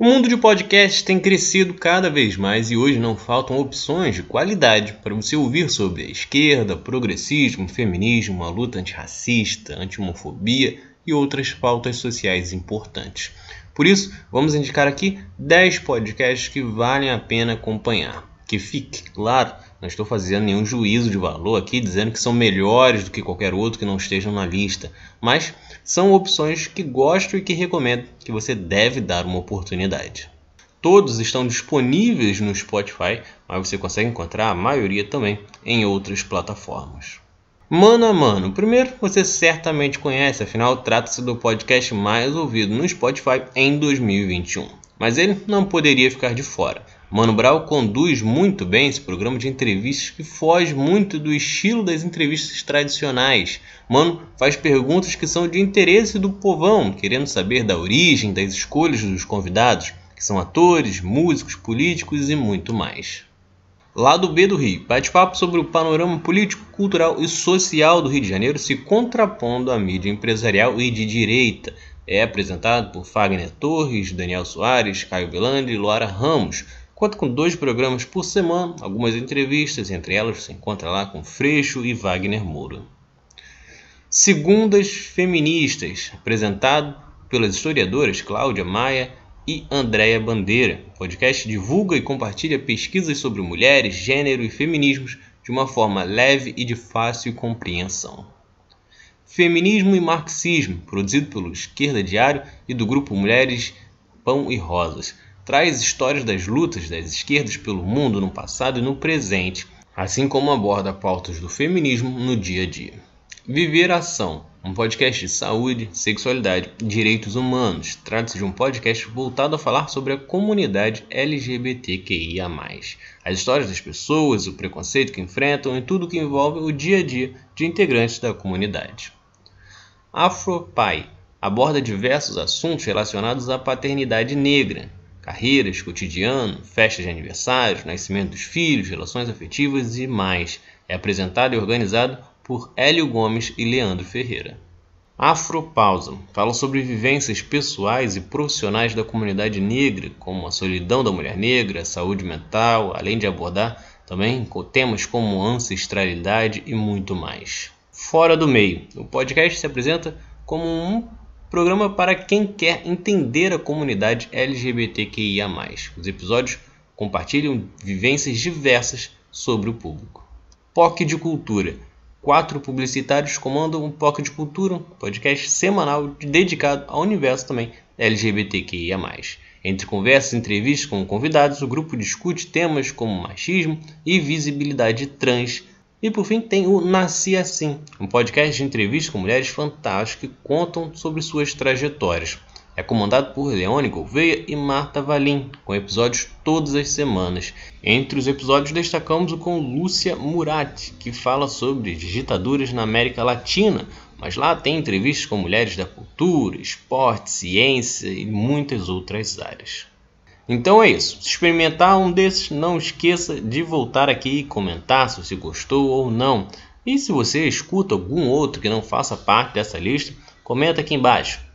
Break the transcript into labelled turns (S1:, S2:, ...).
S1: O mundo de podcasts tem crescido cada vez mais e hoje não faltam opções de qualidade para você ouvir sobre a esquerda, progressismo, feminismo, a luta antirracista, anti e outras pautas sociais importantes. Por isso, vamos indicar aqui 10 podcasts que valem a pena acompanhar. Que fique claro não estou fazendo nenhum juízo de valor aqui dizendo que são melhores do que qualquer outro que não estejam na lista, mas são opções que gosto e que recomendo que você deve dar uma oportunidade. Todos estão disponíveis no Spotify, mas você consegue encontrar a maioria também em outras plataformas. Mano a Mano, primeiro você certamente conhece, afinal trata-se do podcast mais ouvido no Spotify em 2021. Mas ele não poderia ficar de fora. Mano Brown conduz muito bem esse programa de entrevistas que foge muito do estilo das entrevistas tradicionais. Mano faz perguntas que são de interesse do povão, querendo saber da origem, das escolhas dos convidados, que são atores, músicos, políticos e muito mais. Lado B do Rio, bate-papo sobre o panorama político, cultural e social do Rio de Janeiro se contrapondo à mídia empresarial e de direita. É apresentado por Fagner Torres, Daniel Soares, Caio Belandi e Luara Ramos Conta com dois programas por semana, algumas entrevistas, entre elas se encontra lá com Freixo e Wagner Moura. Segundas Feministas, apresentado pelas historiadoras Cláudia Maia e Andréia Bandeira. O podcast divulga e compartilha pesquisas sobre mulheres, gênero e feminismos de uma forma leve e de fácil compreensão. Feminismo e Marxismo, produzido pelo Esquerda Diário e do grupo Mulheres Pão e Rosas traz histórias das lutas das esquerdas pelo mundo no passado e no presente, assim como aborda pautas do feminismo no dia a dia. Viver a Ação, um podcast de saúde, sexualidade e direitos humanos. Trata-se de um podcast voltado a falar sobre a comunidade LGBTQIA. As histórias das pessoas, o preconceito que enfrentam e tudo que envolve o dia a dia de integrantes da comunidade. AfroPai aborda diversos assuntos relacionados à paternidade negra, carreiras, cotidiano, festas de aniversários, nascimento dos filhos, relações afetivas e mais. É apresentado e organizado por Hélio Gomes e Leandro Ferreira. Afropausa fala sobre vivências pessoais e profissionais da comunidade negra, como a solidão da mulher negra, a saúde mental, além de abordar também temas como ancestralidade e muito mais. Fora do Meio, o podcast se apresenta como um programa para quem quer entender a comunidade LGBTQIA. Os episódios compartilham vivências diversas sobre o público. POC de Cultura. Quatro publicitários comandam o POC de Cultura, um podcast semanal dedicado ao universo também LGBTQIA. Entre conversas e entrevistas com convidados, o grupo discute temas como machismo e visibilidade trans e por fim tem o Nasci Assim, um podcast de entrevistas com mulheres fantásticas que contam sobre suas trajetórias. É comandado por Leone Gouveia e Marta Valim, com episódios todas as semanas. Entre os episódios destacamos o com Lúcia Murat, que fala sobre ditaduras na América Latina, mas lá tem entrevistas com mulheres da cultura, esporte, ciência e muitas outras áreas. Então é isso. Se experimentar um desses, não esqueça de voltar aqui e comentar se você gostou ou não. E se você escuta algum outro que não faça parte dessa lista, comenta aqui embaixo.